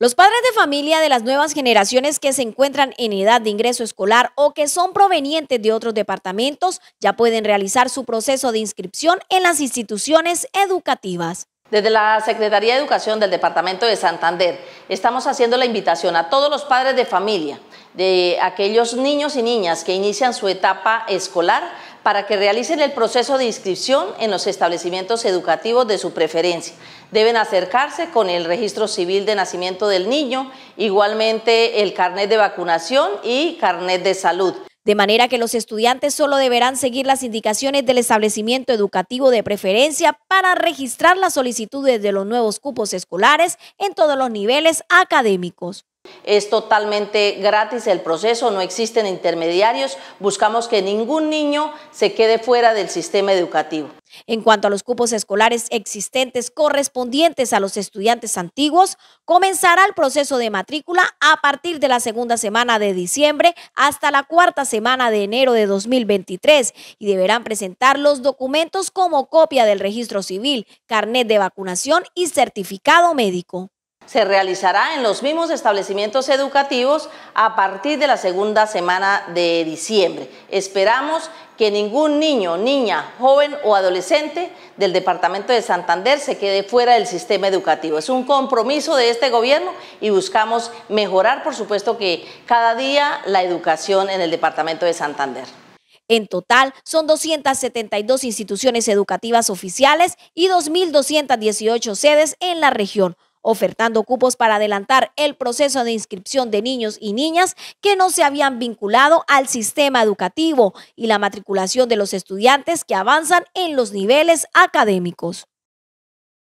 Los padres de familia de las nuevas generaciones que se encuentran en edad de ingreso escolar o que son provenientes de otros departamentos ya pueden realizar su proceso de inscripción en las instituciones educativas. Desde la Secretaría de Educación del Departamento de Santander estamos haciendo la invitación a todos los padres de familia de aquellos niños y niñas que inician su etapa escolar para que realicen el proceso de inscripción en los establecimientos educativos de su preferencia. Deben acercarse con el registro civil de nacimiento del niño, igualmente el carnet de vacunación y carnet de salud de manera que los estudiantes solo deberán seguir las indicaciones del establecimiento educativo de preferencia para registrar las solicitudes de los nuevos cupos escolares en todos los niveles académicos. Es totalmente gratis el proceso, no existen intermediarios. Buscamos que ningún niño se quede fuera del sistema educativo. En cuanto a los cupos escolares existentes correspondientes a los estudiantes antiguos, comenzará el proceso de matrícula a partir de la segunda semana de diciembre hasta la cuarta semana de enero de 2023 y deberán presentar los documentos como copia del registro civil, carnet de vacunación y certificado médico se realizará en los mismos establecimientos educativos a partir de la segunda semana de diciembre. Esperamos que ningún niño, niña, joven o adolescente del Departamento de Santander se quede fuera del sistema educativo. Es un compromiso de este gobierno y buscamos mejorar, por supuesto, que cada día la educación en el Departamento de Santander. En total, son 272 instituciones educativas oficiales y 2.218 sedes en la región ofertando cupos para adelantar el proceso de inscripción de niños y niñas que no se habían vinculado al sistema educativo y la matriculación de los estudiantes que avanzan en los niveles académicos.